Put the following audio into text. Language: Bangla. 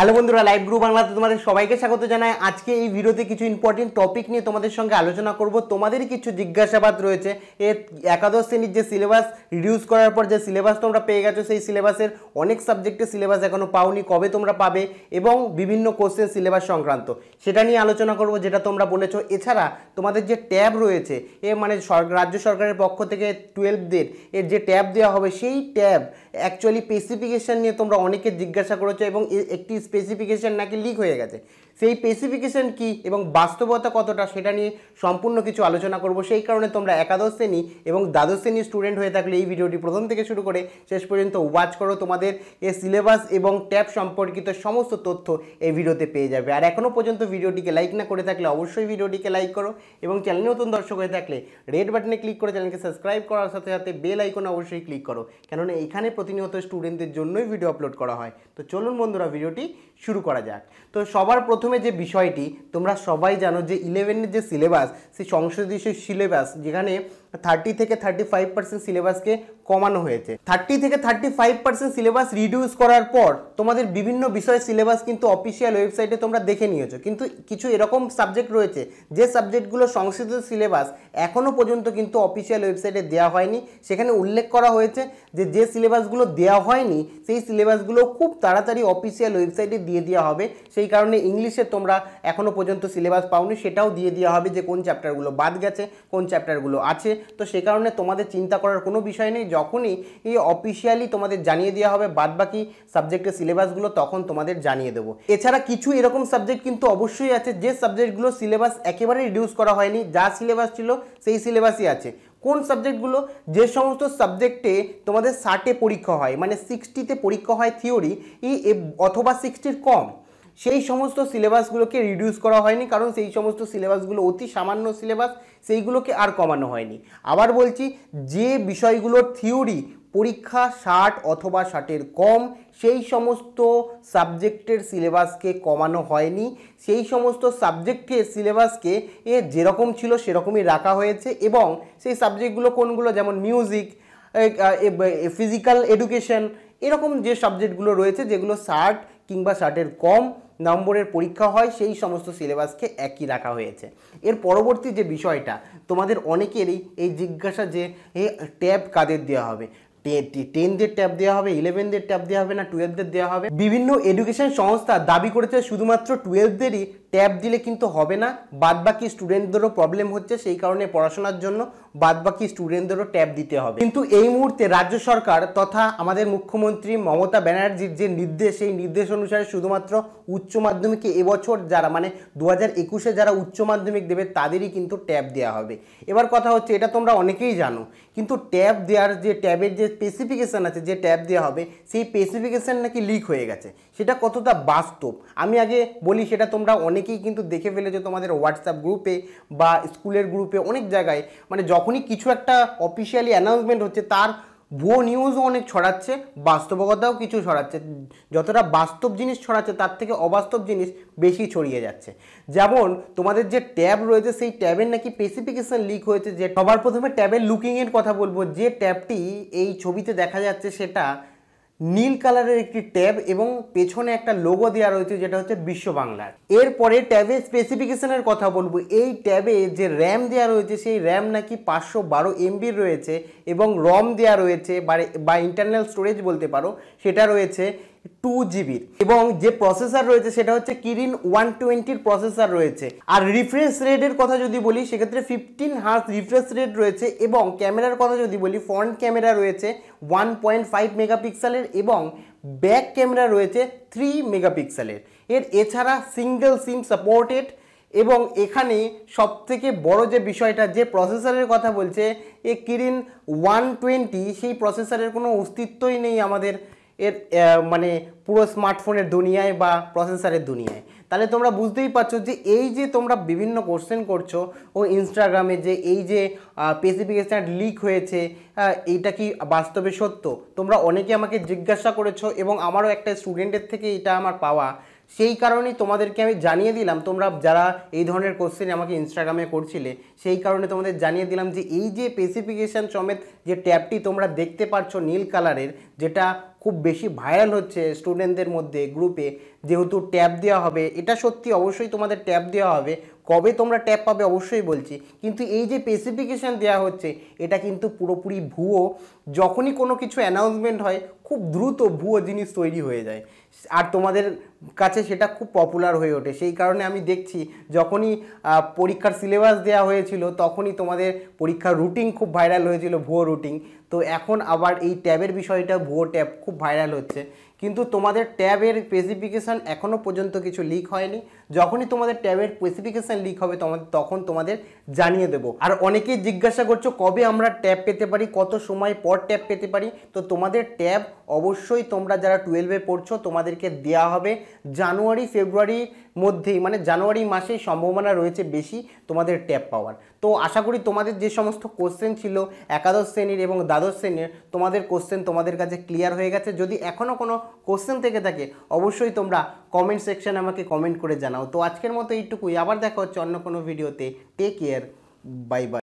হ্যালো বন্ধুরা লাইভ গ্রুপ বাংলাতে তোমাদের সবাইকে স্বাগত জানাই আজকে এই ভিডিওতে কিছু ইম্পর্টেন্ট টপিক নিয়ে তোমাদের সঙ্গে আলোচনা করব তোমাদের কিছু জিজ্ঞাসাবাদ রয়েছে এ একাদশ শ্রেণীর যে সিলেবাস রিডিউস করার পর যে সিলেবাস তোমরা পেয়ে গেছো সেই সিলেবাসের অনেক সাবজেক্টে সিলেবাস এখনও পাওনি কবে তোমরা পাবে এবং বিভিন্ন কোশ্চেন সিলেবাস সংক্রান্ত সেটা নিয়ে আলোচনা করব যেটা তোমরা বলেছো এছাড়া তোমাদের যে ট্যাব রয়েছে এ মানে রাজ্য সরকারের পক্ষ থেকে টুয়েলভদের এর যে ট্যাব দেওয়া হবে সেই ট্যাব অ্যাকচুয়ালি স্পেসিফিকেশান নিয়ে তোমরা অনেকে জিজ্ঞাসা করেছো এবং একটি স্পেসিফিকেশন নাকি লিক হয়ে গেছে সেই স্পেসিফিকেশন কি এবং বাস্তবতা কতটা সেটা নিয়ে সম্পূর্ণ কিছু আলোচনা করব সেই কারণে তোমরা একাদশ শ্রেণী এবং দ্বাদশ শ্রেণীর স্টুডেন্ট হয়ে থাকলে এই ভিডিওটি প্রথম থেকে শুরু করে শেষ পর্যন্ত ওয়াচ করো তোমাদের এ সিলেবাস এবং ট্যাব সম্পর্কিত সমস্ত তথ্য এই ভিডিওতে পেয়ে যাবে আর এখনও পর্যন্ত ভিডিওটিকে লাইক না করে থাকলে অবশ্যই ভিডিওটিকে লাইক করো এবং চ্যানেল নতুন দর্শক হয়ে থাকলে রেড বাটনে ক্লিক করে চ্যানেলকে সাবস্ক্রাইব করার সাথে সাথে বেল আইকন অবশ্যই ক্লিক করো কেননা এখানে প্রতিনিয়ত স্টুডেন্টদের জন্যই ভিডিও আপলোড করা হয় তো চলুন বন্ধুরা ভিডিওটি শুরু করা যাক তো সবার প্রথম প্রথমে যে বিষয়টি তোমরা সবাই জানো যে ইলেভেনের যে সিলেবাস সেই সংসদীয় সিলেবাস যেখানে থার্টি থেকে থার্টি ফাইভ পার্সেন্ট সিলেবাসকে কমানো হয়েছে থার্টি থেকে thirty five percent syllabus reduce করার পর তোমাদের বিভিন্ন বিষয়ের সিলেবাস কিন্তু অফিসিয়াল ওয়েবসাইটে তোমরা দেখে নিয়েছো কিন্তু কিছু এরকম সাবজেক্ট রয়েছে যে সাবজেক্টগুলো সংশোধিত সিলেবাস এখনও পর্যন্ত কিন্তু অফিসিয়াল ওয়েবসাইটে দেওয়া হয়নি সেখানে উল্লেখ করা হয়েছে যে যে সিলেবাসগুলো দেওয়া হয়নি সেই সিলেবাসগুলো খুব তাড়াতাড়ি অফিসিয়াল ওয়েবসাইটে দিয়ে দেওয়া হবে সেই কারণে ইংলিশে তোমরা এখনও পর্যন্ত সিলেবাস পাওনি সেটাও দিয়ে দেওয়া হবে যে কোন চ্যাপ্টারগুলো বাদ গেছে কোন চ্যাপ্টারগুলো আছে তো সে কারণে তোমাদের চিন্তা করার কোনো বিষয় নেই যখনই এই অফিসিয়ালি তোমাদের জানিয়ে দেওয়া হবে বাদ বাকি সাবজেক্টের সিলেবাসগুলো তখন তোমাদের জানিয়ে দেবো এছাড়া কিছু এরকম সাবজেক্ট কিন্তু অবশ্যই আছে যে সাবজেক্টগুলো সিলেবাস একেবারে রিডিউস করা হয়নি যা সিলেবাস ছিল সেই সিলেবাসই আছে কোন সাবজেক্টগুলো যে সমস্ত সাবজেক্টে তোমাদের ষাটে পরীক্ষা হয় মানে সিক্সটিতে পরীক্ষা হয় থিওরি অথবা সিক্সটির কম সেই সমস্ত সিলেবাসগুলোকে রিডিউস করা হয়নি কারণ সেই সমস্ত সিলেবাসগুলো অতি সামান্য সিলেবাস সেইগুলোকে আর কমানো হয়নি আবার বলছি যে বিষয়গুলোর থিওরি পরীক্ষা ষাট অথবা ষাটের কম সেই সমস্ত সাবজেক্টের সিলেবাসকে কমানো হয়নি সেই সমস্ত সাবজেক্টের সিলেবাসকে এ যেরকম ছিল সেরকমই রাখা হয়েছে এবং সেই সাবজেক্টগুলো কোনগুলো যেমন মিউজিক ফিজিক্যাল এডুকেশন এরকম যে সাবজেক্টগুলো রয়েছে যেগুলো ষাট কিংবা ষাটের কম নম্বরের পরীক্ষা হয় সেই সমস্ত সিলেবাসকে একই রাখা হয়েছে এর পরবর্তী যে বিষয়টা তোমাদের অনেকেরই এই জিজ্ঞাসা যে ট্যাব কাদের দেওয়া হবে টেনদের ট্যাব দেওয়া হবে ইলেভেনদের ট্যাব দেওয়া হবে না টুয়েলভদের দেওয়া হবে বিভিন্ন এডুকেশন সংস্থা দাবি করেছে শুধুমাত্র টুয়েলভদেরই ট্যাব দিলে কিন্তু হবে না বাদবাকি স্টুডেন্টদেরও প্রবলেম হচ্ছে সেই কারণে পড়াশোনার জন্য বাদবাকি স্টুডেন্টদেরও ট্যাব দিতে হবে কিন্তু এই মুহূর্তে রাজ্য সরকার তথা আমাদের মুখ্যমন্ত্রী মমতা ব্যানার্জির যে নির্দেশ সেই নির্দেশ অনুসারে শুধুমাত্র উচ্চ মাধ্যমিকে এবছর যারা মানে দু হাজার একুশে যারা উচ্চ মাধ্যমিক দেবে তাদেরই কিন্তু ট্যাব দেওয়া হবে এবার কথা হচ্ছে এটা তোমরা অনেকেই জানো কিন্তু ট্যাব দেওয়ার যে ট্যাবের যে স্পেসিফিকেশান আছে যে ট্যাব দেওয়া হবে সেই স্পেসিফিকেশান নাকি লিক হয়ে গেছে সেটা কতটা বাস্তব আমি আগে বলি সেটা তোমরা অনেক অনেকেই কিন্তু দেখে যে তোমাদের হোয়াটসঅ্যাপ গ্রুপে বা স্কুলের গ্রুপে অনেক জায়গায় মানে যখনই কিছু একটা অফিসিয়ালি অ্যানাউন্সমেন্ট হচ্ছে তার ভুয়ো নিউজও অনেক ছড়াচ্ছে বাস্তবকতাও কিছু ছড়াচ্ছে যতটা বাস্তব জিনিস ছড়াচ্ছে তার থেকে অবাস্তব জিনিস বেশি ছড়িয়ে যাচ্ছে যেমন তোমাদের যে ট্যাব রয়েছে সেই ট্যাবের নাকি স্পেসিফিকেশান লিক হয়েছে যে সবার প্রথমে ট্যাবের লুকিংয়ের কথা বলবো যে ট্যাবটি এই ছবিতে দেখা যাচ্ছে সেটা নীল কালারের একটি ট্যাব এবং পেছনে একটা লোগো দেওয়া রয়েছে যেটা হচ্ছে বিশ্ব বাংলার এরপরে ট্যাবে স্পেসিফিকেশনের কথা বলবো এই ট্যাবে যে র্যাম দেওয়া রয়েছে সেই র্যাম নাকি পাঁচশো বারো এমবির রয়েছে এবং রম দেওয়া রয়েছে বা ইন্টারনাল স্টোরেজ বলতে পারো সেটা রয়েছে টু জিবির এবং যে প্রসেসার রয়েছে সেটা হচ্ছে কিরিন ওয়ান টোয়েন্টির প্রসেসার রয়েছে আর রিফ্রেশ রেটের কথা যদি বলি সেক্ষেত্রে ফিফটিন হার্স রিফ্রেশ রেট রয়েছে এবং ক্যামেরার কথা যদি বলি ফ্রন্ট ক্যামেরা রয়েছে ওয়ান পয়েন্ট ফাইভ মেগাপিক্সেলের এবং ব্যাক ক্যামেরা রয়েছে থ্রি মেগাপিক্সেলের এর এছাড়া সিঙ্গেল সিম সাপোর্টেড এবং এখানে সব থেকে বড় যে বিষয়টা যে প্রসেসরের কথা বলছে এ কিরিন ওয়ান টোয়েন্টি সেই প্রসেসরের কোনো অস্তিত্বই নেই আমাদের এর মানে পুরো স্মার্টফোনের দুনিয়ায় বা প্রসেসরের দুনিয়ায় তাহলে তোমরা বুঝতেই পারছো যে এই যে তোমরা বিভিন্ন কোশ্চেন করছো ও ইনস্টাগ্রামে যে এই যে স্পেসিফিকেশান লিক হয়েছে এইটা কি বাস্তবে সত্য তোমরা অনেকে আমাকে জিজ্ঞাসা করেছো এবং আমারও একটা স্টুডেন্টের থেকে এটা আমার পাওয়া সেই কারণেই তোমাদেরকে আমি জানিয়ে দিলাম তোমরা যারা এই ধরনের কোশ্চেন আমাকে ইনস্টাগ্রামে করছিলে সেই কারণে তোমাদের জানিয়ে দিলাম যে এই যে স্পেসিফিকেশান সমেত যে ট্যাবটি তোমরা দেখতে পাচ্ছ নীল কালারের যেটা খুব বেশি ভাইরাল হচ্ছে স্টুডেন্টদের মধ্যে গ্রুপে যেহেতু ট্যাব দেওয়া হবে এটা সত্যি অবশ্যই তোমাদের ট্যাব দেওয়া হবে কবে তোমরা ট্যাব পাবে অবশ্যই বলছি কিন্তু এই যে স্পেসিফিকেশান দেওয়া হচ্ছে এটা কিন্তু পুরোপুরি ভুয়ো যখনই কোনো কিছু অ্যানাউন্সমেন্ট হয় খুব দ্রুত ভুয়ো জিনিস তৈরি হয়ে যায় আর তোমাদের কাছে সেটা খুব পপুলার হয়ে ওঠে সেই কারণে আমি দেখছি যখনই পরীক্ষার সিলেবাস দেওয়া হয়েছিল তখনই তোমাদের পরীক্ষার রুটিন খুব ভাইরাল হয়েছিল ভুয়ো কম্পিউটিং তো এখন আবার এই ট্যাবের বিষয়টা ভুয়ো ট্যাব খুব ভাইরাল হচ্ছে কিন্তু তোমাদের ট্যাবের স্পেসিফিকেশান এখনও পর্যন্ত কিছু লিক হয়নি যখনই তোমাদের ট্যাবের স্পেসিফিকেশান লিক হবে তোমাদের তখন তোমাদের জানিয়ে দেব আর অনেকেই জিজ্ঞাসা করছো কবে আমরা ট্যাব পেতে পারি কত সময় পর ট্যাব পেতে পারি তো তোমাদের ট্যাব অবশ্যই তোমরা যারা টুয়েলভে পড়ছো তোমাদেরকে দেয়া হবে জানুয়ারি ফেব্রুয়ারির মধ্যেই মানে জানুয়ারি মাসে সম্ভাবনা রয়েছে বেশি তোমাদের ট্যাব পাওয়ার তো আশা করি তোমাদের যে সমস্ত কোশ্চেন ছিল একাদশ শ্রেণীর এবং দ্বাদশ শ্রেণীর তোমাদের কোশ্চেন তোমাদের কাছে ক্লিয়ার হয়ে গেছে যদি এখনও কোনো কোশ্চেন থেকে থাকে অবশ্যই তোমরা কমেন্ট সেকশানে আমাকে কমেন্ট করে জানাও তো আজকের মতো এইটুকুই আবার দেখা হচ্ছে অন্য কোনো ভিডিওতে টেক কেয়ার বাই বাই